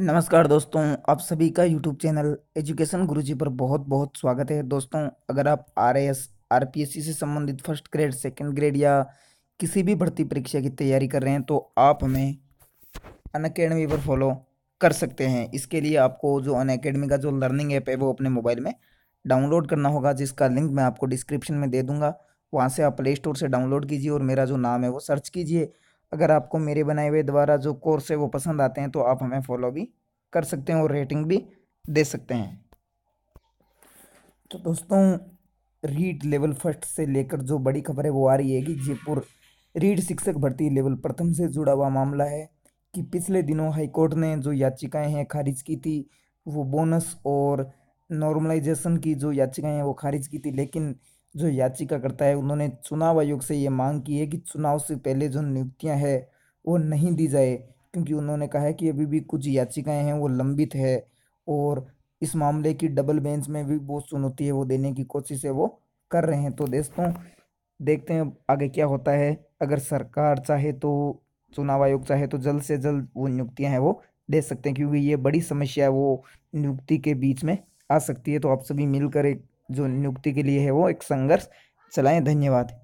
नमस्कार दोस्तों आप सभी का यूट्यूब चैनल एजुकेशन गुरुजी पर बहुत बहुत स्वागत है दोस्तों अगर आप R S R P S C से संबंधित फर्स्ट ग्रेड सेकंड ग्रेड या किसी भी भर्ती परीक्षा की तैयारी कर रहे हैं तो आप हमें अन अकेडमी पर फॉलो कर सकते हैं इसके लिए आपको जो अन अकेडमी का जो लर्निंग ऐप है वो अपने मोबाइल में डाउनलोड करना होगा जिसका लिंक मैं आपको डिस्क्रिप्शन में दे दूँगा वहाँ से आप प्ले स्टोर से डाउनलोड कीजिए और मेरा जो नाम है वो सर्च कीजिए अगर आपको मेरे बनाए हुए द्वारा जो कोर्स है वो पसंद आते हैं तो आप हमें फॉलो भी कर सकते हैं और रेटिंग भी दे सकते हैं तो दोस्तों रीड लेवल फर्स्ट से लेकर जो बड़ी खबर है वो आ रही है कि जयपुर रीड शिक्षक भर्ती लेवल प्रथम से जुड़ा हुआ मामला है कि पिछले दिनों हाईकोर्ट ने जो याचिकाएं हैं खारिज की थी वो बोनस और नॉर्मलाइजेशन की जो याचिकाएं हैं वो खारिज की थी लेकिन जो याचिका करता है उन्होंने चुनाव आयोग से ये मांग की है कि चुनाव से पहले जो नियुक्तियाँ हैं वो नहीं दी जाए क्योंकि उन्होंने कहा है कि अभी भी कुछ याचिकाएं हैं वो लंबित है और इस मामले की डबल बेंच में भी बहुत चुनौती है वो देने की कोशिश है वो कर रहे हैं तो दोस्तों देखते हैं आगे क्या होता है अगर सरकार चाहे तो चुनाव आयोग चाहे तो जल्द से जल्द वो नियुक्तियाँ हैं वो दे सकते हैं क्योंकि ये बड़ी समस्या है वो नियुक्ति के बीच में आ सकती है तो आप सभी मिलकर एक जो नियुक्ति के लिए है वो एक संघर्ष चलाएं धन्यवाद